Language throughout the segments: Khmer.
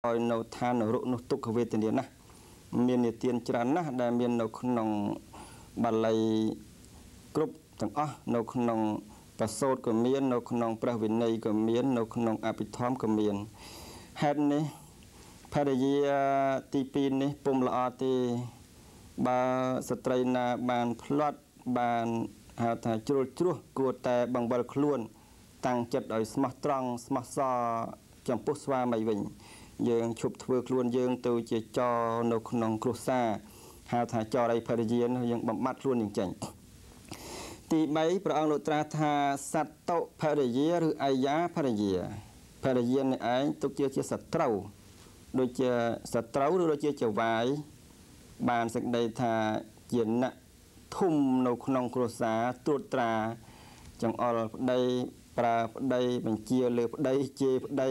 ឲ្យនៅឋាននរកនោះទុក្ខវេទនាណាស់មាននិទានច្រើនណាស់ដែលមាននៅក្នុងបាលីគ្រប់ទាំងអស់នៅក្នុងប្រសូតក៏មាននៅក្នុងព្រះវិន័យក៏មាន នៅក្នុងអភិធម្មក៏មានហេតុនេះភរិយាទី2នេះពុំល្អទេបើស្ត្រីណាបានផ្លាត់បានហៅថាជ្រុលជ្រោះគួរតែបង្វិលខ្លួន តាំងចិត្តឲ្យស្មោះត្រង់ស្មោះសរចំពោះស្វាមីវិញយើងឈប់ធ្វើខ្លួនយើង ទៅជាចរនៅក្នុងគ្រួសារហៅថាចរអីភរិយានោះយើងបំបត្តិខ្លួនយើងចេញទី3ព្រះអង្គលោកត្រាស់ថាសត្វតុភរិយាឬអាយ៉ាភរិយាភរិយានេះឯងទុកជាជាសត្រូវដូចជាសត្រូវឬដូចជាចវាយបានសេចក្តីថាជាណៈធំនៅក្នុងគ្រួសារត្រួតត្រា ចង្អុលប្តីប្រើប្តីបញ្ជាលើប្តីជេរប្តី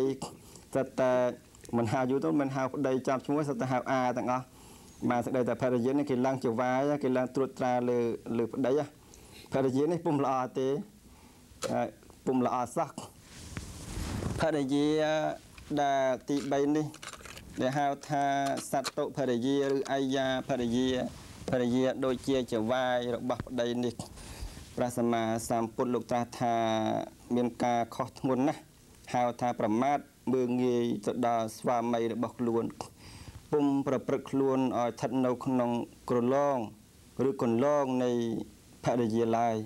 ស្ទើរតែមិនហៅយូរទៅមិនហៅប្តីចាប់ឈ្មោះសត្វទៅហៅអាទាំងអស់បានសេចក្តីតែភរិយានេះគេឡើងជាវាយគេឡើងត្រួតត្រាលើលើប្តីភរិយានេះពុំល្អទេពុំល្អសោះភរិយាដែលទី3នេះដែលហៅថាសត្តុភរិយាឬអាយ៉ាភរិយាភរិយាដូចជាចវាយ របស់ប្តីនេះព្រះសម្មាសម្ពុទ្ធលោកត្រាស់ថាមានការខុសធ្ងន់ណាស់ហៅថាប្រមាថមើងងាយទៅដល់ស្វាមីរបស់ខ្លួនពុំប្រព្រឹត្តខ្លួនឲ្យស្ថិតនៅក្នុងក្រឡងឬកន្លងនៃភរិយាឡាយ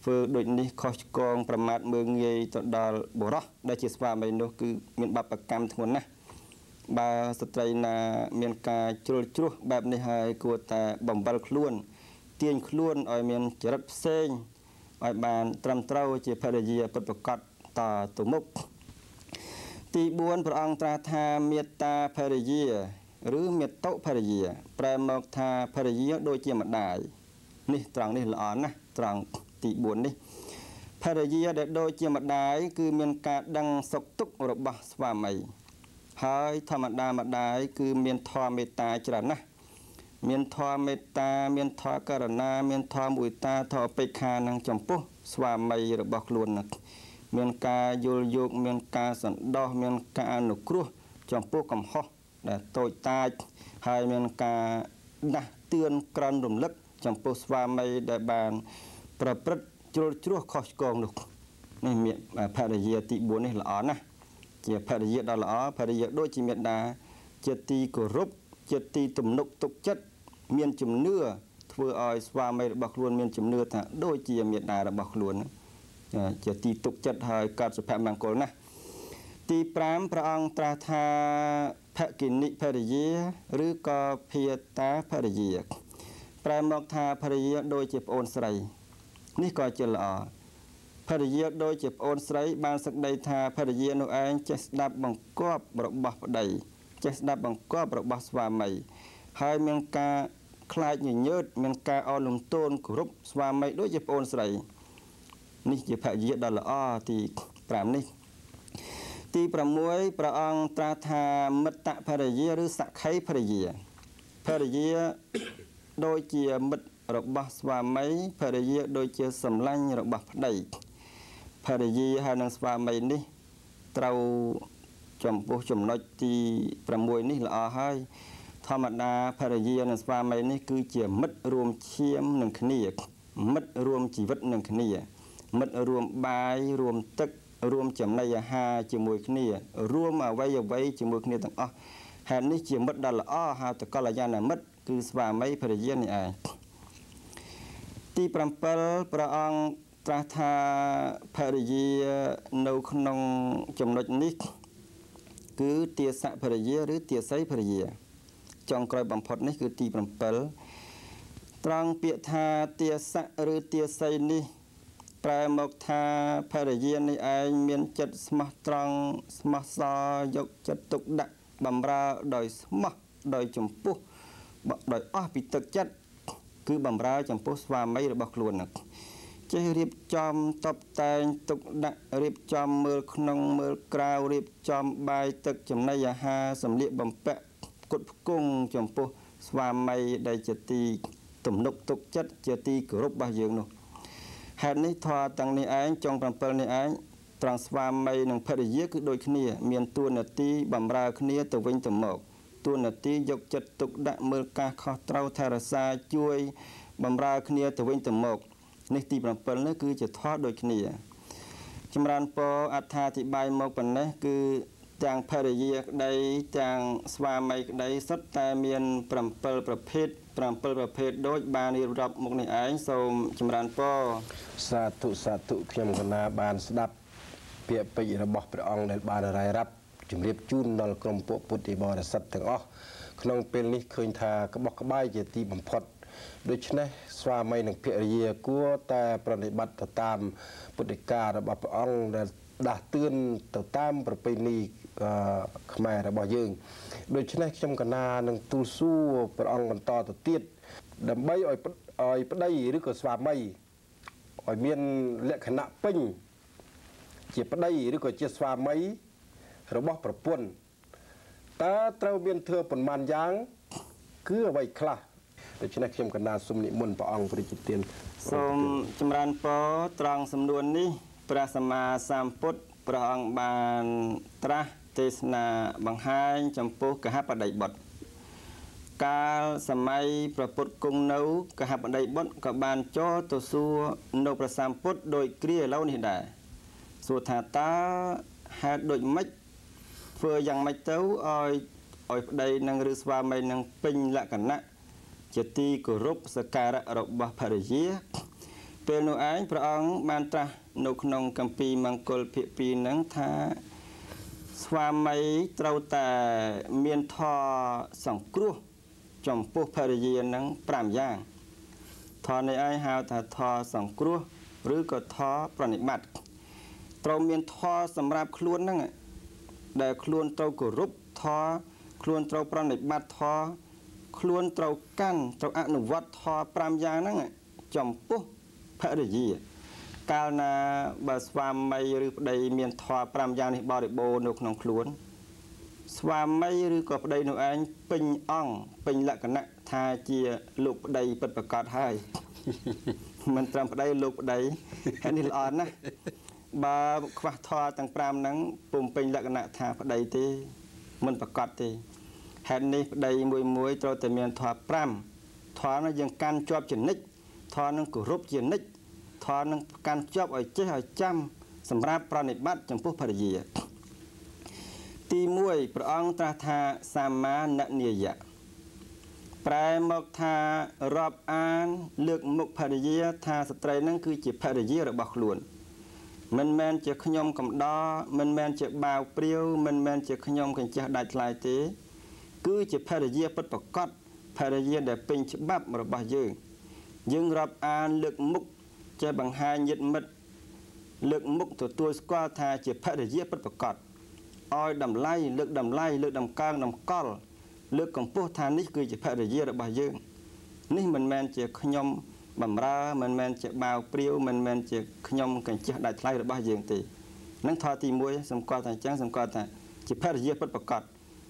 ធ្វើដូចនេះខុសឆ្គងប្រមាថមើងងាយទៅដល់បុរសដែលជាស្វាមីនោះគឺមានបាបកម្មធ្ងន់ណាស់បើស្ត្រីណាមានការជ្រុលជ្រោះបែបនេះហើយគួរតែបំពេញខ្លួន ទាញខ្លួនឲ្យមានចរិតផ្សេងឲ្យបានត្រឹមត្រូវជាភរិយាពិតប្រាកដតទៅមុខទី4ព្រះអង្គត្រាស់ថាមេត្តាភរិយា ឬមេតុភរិយាប្រែមកថាភរិយាដូចជាម្ដាយនេះត្រង់នេះល្អណាស់ត្រង់ទី4នេះភរិយាដែលដូចជាម្ដាយគឺមានការដឹងសុខទុក្ខរបស់ស្វាមីហើយធម្មតាម្ដាយគឺមានធម៌មេត្តាច្រើនណាស់មានធម៌មេត្តា មានធម៌ករណា មានធម៌មុទិតាធម៌បេក្ខានឹងចំពោះស្វាមីរបស់ខ្លួនណាមានការយល់យោគមានការសន្តោសមានការអនុគ្រោះចំពោះកំហុសដែលតូចតាចហើយមានការដាស់តឿនក្រំរំលឹកចំពោះស្វាមីដែលបាន ប្រព្រឹត្តជ្រុលជ្រោះខុសឆ្គងនោះនេះមានភរិយាទី4នេះល្អណាស់ជាភរិយាដ៏ល្អភរិយាដូចជាមេដាជាទីគោរពជាទីទំនុកទុកចិត្តមានជំនឿធ្វើឲ្យស្វាមីរបស់ខ្លួនមានជំនឿថាដូចជាមេដារបស់ខ្លួនហ្នឹងជាទីទុកចិត្តហើយកើតសុភមង្គលណាស់ទី5ព្រះអង្គត្រាស់ថាភកិនិភរិយា ឬក៏ភាតាភរិយាប្រែមកថាភរិយាដូចជាប្អូនស្រី នេះក៏ជាល្អភរិយាដូចជាប្អូនស្រី បានសក្តីថាភរិយានោះឯងចេះស្ដាប់បង្គាប់របស់ប្តី ចេះស្ដាប់បង្គាប់របស់ស្វាមី ហើយមានការខ្លាចញញើត មានការអលំទោនគ្រប់ស្វាមីដូចជាប្អូនស្រីនេះជាភរិយាដ៏ល្អទី5នេះទី6ព្រះអង្គត្រាស់ថាមិត្តភរិយា ឬសក្ខីភរិយាភរិយាដូចជាមិត្តរបស់ស្វាមីភរិយាដូចជា សម្លាញ់របស់ប្តីភរិយាហើយនឹងស្វាមីនេះ ត្រូវចំពោះចំណុចទី6នេះល្អហើយ ធម្មតាភរិយានិងស្វាមីនេះ គឺជាមិត្តរួមឈាមនឹងគ្នាមិត្តរួមជីវិតនឹងគ្នាមិត្តរួមបាយរួមទឹក រួមចំណីអាហារជាមួយគ្នារួមអវ័យអវ័យជាមួយគ្នាទាំងអស់ហេតុនេះជាមិត្តដ៏ល្អហៅតកលយានមិត្តគឺស្វាមីភរិយានេះឯងទី7ព្រះអង្គត្រាស់ថាភរិយានៅក្នុងចំណុចនេះ គឺទាសៈភរិយា ឬទាសីភរិយាចុងក្រោយបំផុតនេះគឺទី7ត្រង់ពាក្យថាទាសៈឬទាសីនេះប្រែមកថាភរិយានេះឯងមានចិត្តស្មោះត្រង់ស្មោះសរយកចិត្តទុកដាក់បំរើដោយស្មោះដោយចំពោះដោយអស់ពីទឹកចិត្តគឺបំរើចំពោះស្វាមីរបស់ខ្លួននោះចេះរៀបចំតបតែងទុកដាក់រៀបចំមើលក្នុងមើលក្រៅរៀបចំបាយទឹកចំណីអាហារសម្លៀកបំពាក់គុតផ្គង់ចំពោះ ស្វាមីដែលជាទី ទំនុកទុកចិត្តជាទីគោរពរបស់យើងនោះហេតុនេះធម៌ទាំងនេះឯងចុង7នេះឯងត្រង់ស្វាមីនិងភរិយាគឺដូចគ្នា មានទួនាទីបំរើគ្នា ទៅវិញទៅមកទួនាទីយកចិត្តទុកដាក់មើលការខុសត្រូវថែរក្សាជួយ បំរើគ្នាទៅវិញទៅមកនេះទី7នេះគឺជាធម៌ដូចគ្នាចម្រើនពរអត្ថាធិប្បាយមកប៉ុណ្ណេះគឺទាំងភរិយាក្តីទាំងស្វាមីក្តីសុទ្ធតែមាន7ប្រភេទ7ប្រភេទដូចបានរៀបរាប់មកនេះឯងសូមចម្រើនពរសាធុសាធុខ្ញុំកណា បានស្ដាប់ពាក្យពេចន៍របស់ព្រះអង្គដែលបានរាយរាប់ជម្រាបជូនដល់ក្រុមពួកពុទ្ធិបរិស័ទទាំងអស់ក្នុងពេលនេះឃើញថាក្បោះក្បាយជាទីបំផុតដូច្នេះស្វាមីនិងភរិយាគួរតែ ប្រតិបត្តិទៅតាមពុទ្ធិការបស់ព្រះអង្គដែលដាស់តឿនទៅតាមប្រពៃណីខ្មែររបស់យើង ដូច្នេះខ្ញុំកណានឹងទូលសួរព្រះអង្គបន្តទៅទៀតដើម្បីឲ្យឲ្យប្តីឬក៏ស្វាមីឲ្យមានលក្ខណៈពេញ ជាប្តីឬក៏ជាស្វាមី របស់ប្រពន្ធតើត្រូវមានធ្វើប៉ុន្មានយ៉ាងគឺអ្វីខ្លះដូច្នេះខ្ញុំកណ្ដាលសូមនិមន្តព្រះអង្គព្រះជាទានសូមចម្រើនពរត្រង់សំនួននេះព្រះសម្មាសម្ពុទ្ធព្រះអង្គបានត្រាស់ទេសនាបង្ហាញចំពោះកហបដីបុត្រកាលសម័យប្រពុតគង់នៅកហបដីបុត្រក៏បានចូលទៅសួរនៅព្រះសម្ពុទ្ធដោយគ្រាឥឡូវនេះដែរសួរថាតើហេតុដូចម៉េចធ្វើយ៉ាងម៉េចទៅឲ្យឲ្យប្តីនឹងឬស្វាមីនឹងពេញលក្ខណៈជាទីគោរពសក្ការៈរបស់ភរិយាពេលនោះឯងព្រះអង្គបានត្រាស់នៅក្នុងកម្ពីមង្គលភាគ2នឹងថាស្វាមីត្រូវតែមានធរសង្គ្រោះ ចំពោះភរិយានឹង5យ៉ាងធរនេះឯងហៅថាធរសង្គ្រោះឬក៏ធរប្រណិប័តត្រូវមានធរសម្រាប់ខ្លួនហ្នឹងដែលខ្លួនត្រូវគោរពធរខ្លួនត្រូវប្រណិប័តធរខ្លួនត្រូវកាន់ត្រូវអនុវត្តធម៌5យ៉ាងហ្នឹងចំពោះភរិយាកាលណាបើស្វាមីឬប្តីមានធម៌5យ៉ាងនេះបរិបូរណ៍នៅក្នុងខ្លួនស្វាមីឬក៏ប្តីនោះឯងពេញអង្គពេញលក្ខណៈថាជាលោកប្តីពិតប្រកបហើយមិនត្រឹមប្តីលោកប្តីហើយនេះល្អណាស់បើខ្វះធម៌ទាំង5ហ្នឹងពុំពេញលក្ខណៈថាប្តីទេមិនប្រកបទេហេតុនេះប្តីមួយមួយត្រូវតែមានធម៌5ធម៌នោះយើងកាន់ជាប់ចនិចធម៌នឹងគោរពជានិច្ចធម៌នឹងកាន់ជាប់ឲ្យចេះឲ្យចាំសម្រាប់ប្រណិប័តចំពោះភរិយាទី1ព្រះអង្គត្រាស់ថាសម្មាណនិយៈប្រែមកថារាប់អានលើកមុខភរិយា ថាស្ត្រីនឹងគឺជាភរិយារបស់ខ្លួន មិនមែនជាខ្ញុំកំដរមិនមែនជាបាវព្រាវមិនមែនជាខ្ញុំកញ្ចេះដាច់ថ្លៃទេ គឺជាភរិយាពិតប្រកបភរិយាដែលពេញច្បាប់របស់យើង យើងរាប់អាន លើកមុខចេះបង្ហាញញាតិមិត្តលើកមុខទទួលស្គាល់ថាជាភរិយាពិតប្រាកដឲ្យតម្លៃលើកតម្លៃលើកតម្កើងតម្កល់លើកកម្ពស់ថា នេះ គឺជាភរិយារបស់យើងនេះមិនមែនជាខ្ញុំបំរើមិនមែនជាបាវព្រាវមិនមែនជាខ្ញុំកញ្ចេះដាច់ថ្លៃរបស់យើងទេនឹងធម៌ទី1សម្គាល់ថាអញ្ចឹងសម្គាល់ថាជាភរិយាពិតប្រាកដ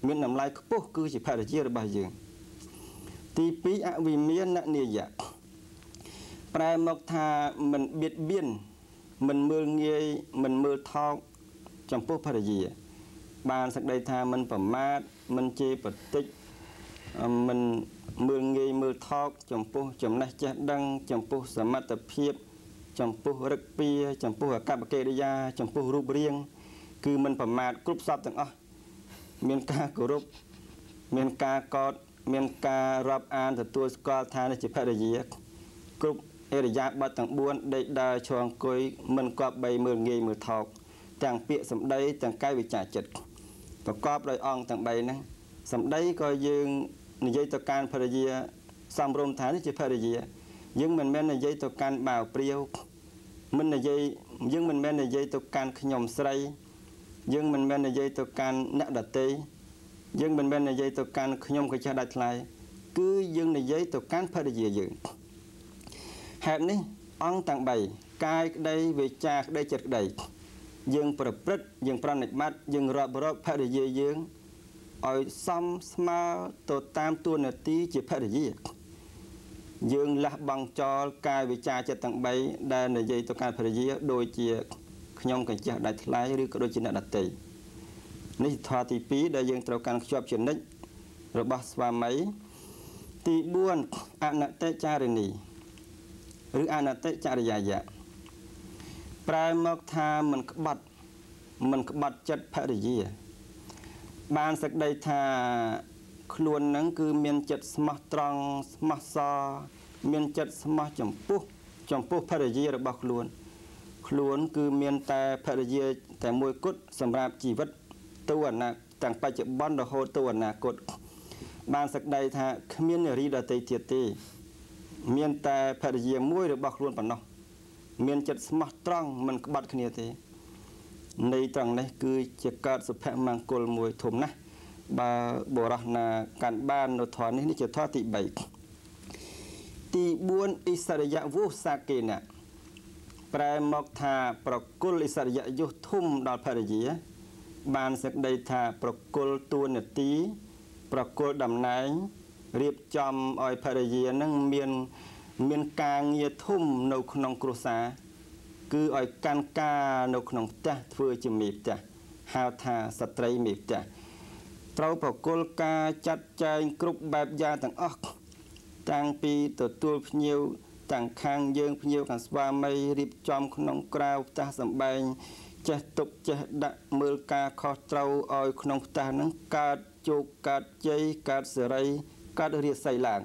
មានតម្លៃខ្ពស់គឺជាភរិយារបស់យើងទី2អវិមានននិយៈប្រែមកថាមិនបៀតបៀនមិនមើលងាយមិនមើលថោកចំពោះភរិយា បានសេចក្តីថាមិនប្រមាថមិនជេរបតិចមិនមើលងាយមើលថោកចំពោះចំណេះចេះដឹង ចំពោះសមត្ថភាព ចំពោះរឹកពីចំពោះអកប្បកិរិយា ចំពោះរូបរាង គឺមិនប្រមាថគ្រប់សពទាំងអស់មានការគោរពមានការកោតមានការរាប់អានទទួលស្គាល់ថានេះជាភរិយាគ្រប់អិរិយាបថទាំង4ដេកដើរឈរអង្គុយមិនគប្បីមើលងាយមើលថោកទាំងពាក្យសម្ដីទាំងកាយវិចារចិត្តប្រកបដោយអង្គទាំង3ហ្នឹងសម្ដីក៏យើងនិយាយទៅកាន់ភរិយាសំរុំថានេះជាភរិយា យើងមិនមែននិយាយទៅកាន់បាវព្រាវមិននិយាយ យើងមិនមែននិយាយទៅកាន់ខ្ញុំស្រី យើងមិនមែននិយាយទៅកាន់អ្នកដតីយើងមិនមែននិយាយទៅកាន់ខ្ញុំក៏ចេះដាច់ថ្លៃគឺយើងនិយាយទៅកាន់ភរិយាយើងហេតុនេះអង្គទាំង3កាយក្តីវាចាក្តីចិត្តក្តីយើងប្រព្រឹត្តយើងប្រណិប័តយើងរាប់រកភរិយាយើងឲ្យសមស្មើទៅតាមទួនាទីជាភរិយា យើងលះបង់ចោលកាយវិចារចិត្តទាំង3ដែលនិយាយទៅកាន់ភរិយា ដូចជាខ្ញុំកញ្ចេះដាច់ថ្លៃឬក៏ដូចជាអ្នកដតីនេះធម៌ទី2ដែលយើងត្រូវកាន់ខ្ជាប់ជានិច្ចរបស់ស្វាមី ទី4អនតេចារិនីឬអនតិចរិយាយៈប្រែមកថាមិនក្បត់មិនក្បត់ចិត្តភរិយា បានសេចក្តីថាខ្លួននឹង គឺមានចិត្តស្មោះត្រង់ស្មោះសរមានចិត្តស្មោះចំពោះ ចំពោះភរិយារបស់ខ្លួន ខ្លួនគឺមានតែភរិយាតែមួយគត់សម្រាប់ជីវិតទៅអនាទាំងបច្ចុប្បន្នរហូតទៅអនាគតបានសេចក្តីថាគ្មាននារីដទៃទៀតទេមានតែភរិយាមួយរបស់ខ្លួនប៉ុណ្ណោះមានចិត្តស្មោះត្រង់មិនក្បត់គ្នាទេនៃត្រង់នេះគឺជាកើតសុភមង្គលមួយធំណាស់បើបរោះណាកាន់បាននៅធរនេះនេះជាធរទី3ទី4អិសរិយវុសាកេណៈប្រែមកថាប្រគល់អិសរិយយុធំដល់ភរិយាបានសេចក្តីថាប្រគល់ទួនាទី ប្រគល់តំណែងរៀបចំឲ្យភរិយានឹងមានមានការងារធំនៅក្នុងគ្រួសារគឺឲ្យកាន់ការនៅក្នុងផ្ទះធ្វើជាមេផ្ទះហៅថាស្ត្រីមេផ្ទះត្រូវប្រគល់ការចាត់ចែងគ្រប់បែបយ៉ាងទាំងអស់តាំងពីទទួលភ្ញៀវតាំងខាងយើងភ្ញៀវខាងស្វាមីរៀបចំក្នុងក្រៅផ្ទះសម្បែងចេះទុកចេះដាក់មើលការខុសត្រូវឲ្យក្នុងផ្ទះនឹងកើតជោគកើតជ័យកើតសេរីកើតរាសីឡើង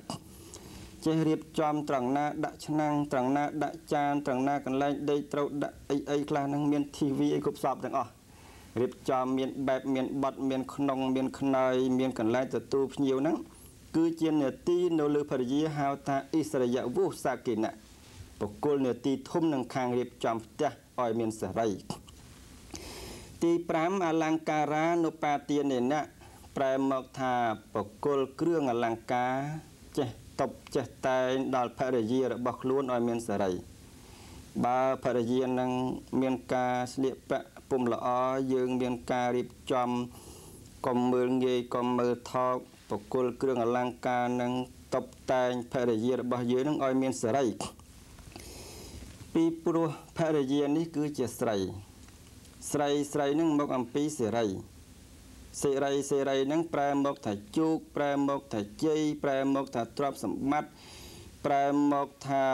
ចេះរៀបចំត្រង់ណាដាក់ឆ្នាំងត្រង់ណាដាក់ចាន ត្រង់ណាកន្លែងដេកត្រូវដាក់អីអីខ្លះនឹងមាន TV អីគ្រប់សពទាំងអស់រៀបចំមានបែបមានប័ណ្ណមានក្នុងមានខ្នើយមានកន្លែងទទួលភ្ញៀវហ្នឹងគឺជានេតិនៅលើភរិយាហៅថាអិសរិយវុសាគិណៈបុគ្គលនេតិធំនឹងខាងរៀបចំផ្ទះឲ្យមានសេរី ទី5អលង្ការានុបាទានេណៈប្រែមកថាបកុលគ្រឿងអលង្ការ ចេះតបចេះតែងដល់ភរិយារបស់ខ្លួនឲ្យមានសេរី បើភរិយានឹងមានការស្លៀកពាក់ពុំល្អយើងមានការរៀបចំកុំមើលងាយកុំមើលថោកបកុលគ្រឿងអលង្ការនឹងតបតែងភរិយារបស់យើងនឹងឲ្យមានសេរី ពីព្រោះភរិយានេះគឺជាស្រី ស្រីស្រីនឹងមកអំពីសេរីសេរីសេរីហ្នឹងប្រែមកថាជោគប្រែមកថាជ័យប្រែមកថាទ្រព្យសម្បត្តិប្រែមកថា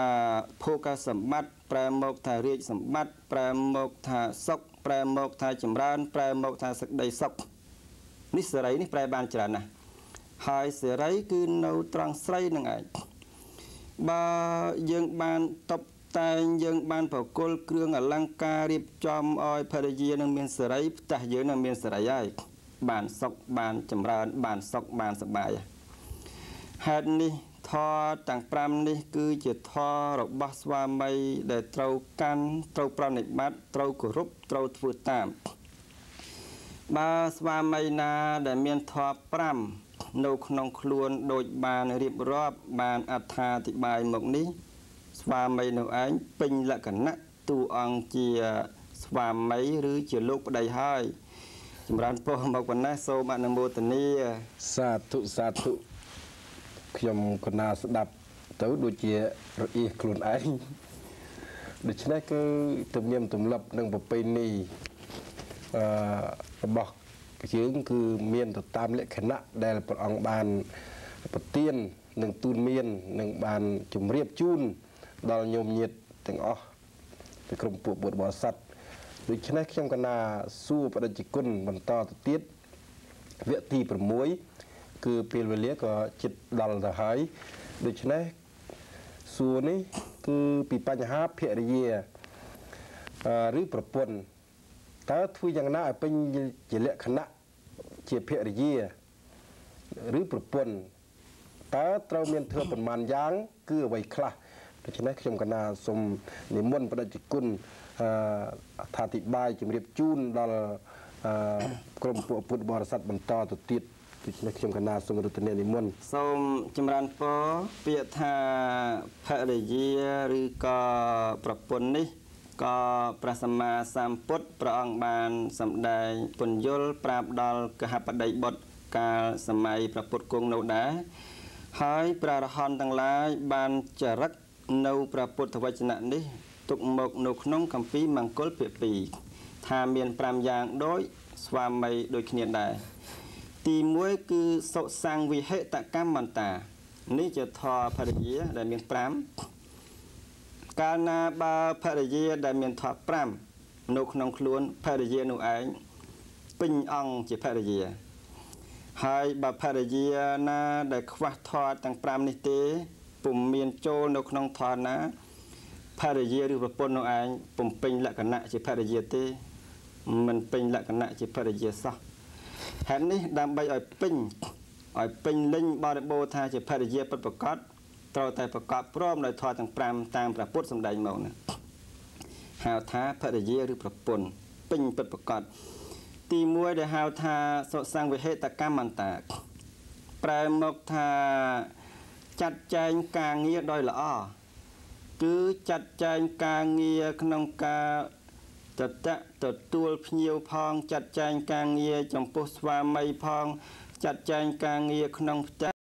ភោគសម្បត្តិប្រែមកថារាជសម្បត្តិប្រែមកថាសុខប្រែមកថាចម្រើន ប្រែមកថាសេចក្តីសុខនេះសេរីនេះប្រែបានច្រើនណាស់ហើយសេរីគឺនៅត្រង់ស្រីនឹងឯងបើយើងបានតបតែងយើងបានប្រគល់គ្រឿងអលង្ការរៀបចំឲ្យភរិយានឹងមានសេរីផ្ទះយើងនឹងមានសេរីហើយបានសុខបានចម្រើន បានសុខបានសប្បាយហេតុនេះធម៌ទាំង5នេះ គឺជាធម៌របស់ស្វាមីដែលត្រូវកាន់ត្រូវប្រណិប័តត្រូវគោរពត្រូវធ្វើតាមបើស្វាមីណា ដែលមានធម៌5នៅក្នុងខ្លួនដូចបានរៀបរាប់បានអត្ថាធិប្បាយមកនេះ ស្វាមីនោះឯងពេញលក្ខណៈទូអង្គជាស្វាមីឬ ជាលោកប្តីហើយចម្រើនពរមកប៉ុណ្ណេះសូមអនុមោទនាសាធុសាធុខ្ញុំកណាស្ដាប់ទៅដូចជារអៀសខ្លួនឯងដូច្នេះគឺទំនៀមទម្លាប់និងប្រពៃណីអឺរបស់យើងគឺមានទៅតាមលក្ខណៈដែលព្រះអង្គបានប្រទាននិងទូនមាន និងបានជម្រាបជូន ដល់ញោមញាតទាំងអស់ពីក្រុមពួកពុទ្ធបរិស័ទដូច្នេះខ្ញុំកណាសួរប្រតិជនបន្តទៅទៀតវគ្គទី6គឺពេលវេលាក៏ជិតដល់ទៅហើយដូច្នេះសួរនេះ គឺពីបញ្ហាភរិយាឬប្រពន្ធតើធ្វើយ៉ាងណាឲ្យពេញជាលក្ខណៈជាភរិយាឬប្រពន្ធតើត្រូវមានធ្វើប្រមាណយ៉ាងគឺអ្វីខ្លះដូច្នេះខ្ញុំកណាសូមនិមន្តប្រតិជនអត្ថាធិប្បាយជម្រាបជូនដល់ក្រុមពួកពុទ្ធបរិស័ទបន្តទៅទៀតដូច្នេះខ្ញុំកណាសូមរតនានិមន្តសូមចម្រើនពរពាក្យថាភរិយាឬក៏ប្រពន្ធនេះក៏ព្រះសម្មាសម្ពុទ្ធព្រះអង្គបាន សម្ដែងពន្យល់ប្រាប់ដល់កហបតីបុត្រកាលសម័យព្រះពុទ្ធគង់នៅដែរហើយព្រះរហន្តទាំងឡាយបានចរិតនៅព្រះពុទ្ធវចនៈនេះទុកមកនៅក្នុងកម្ពីមង្គលភាគ2ថាមាន5យ៉ាងដោយស្វាមីដូចគ្នាដែរទី1គឺសុសង្វិហិតកម្មមន្តានេះជាធរភរិយាដែលមាន5កាលណាបើភរិយាដែលមានធរ5នៅក្នុងខ្លួនភរិយានោះឯងពេញអង្គជាភរិយាហើយបើភរិយាណា ដែល ខ្វះធរទាំង5នេះទេពុំមានចូលនៅក្នុងធរណាភរិយាឬប្រពន្ធនោះឯងពំពេញលក្ខណៈជាភរិយាទេមិនពេញលក្ខណៈជាភរិយាសោះហេតុនេះដើម្បីឲ្យពេញឲ្យពេញលិញបរិបូរថាជាភរិយាពិតប្រកបត្រូវតែប្រកបព្រមដោយធម៌ទាំង5តាមព្រះពុទ្ធសម្ដែងមកណាហៅថាភរិយាឬប្រពន្ធពេញពិតប្រកបទី1ដែលហៅថាសុសង្ឃវិហេតកម្មអន្តាប្រែមកថាចាត់ចែងការងារដោយល្អគឺចាត់ចែងការងារក្នុងការតតៈទទួលភ្ញៀវផងចាត់ចែងការងារចំពោះស្វាមីផងចាត់ចែងការងារក្នុងផ្ទះ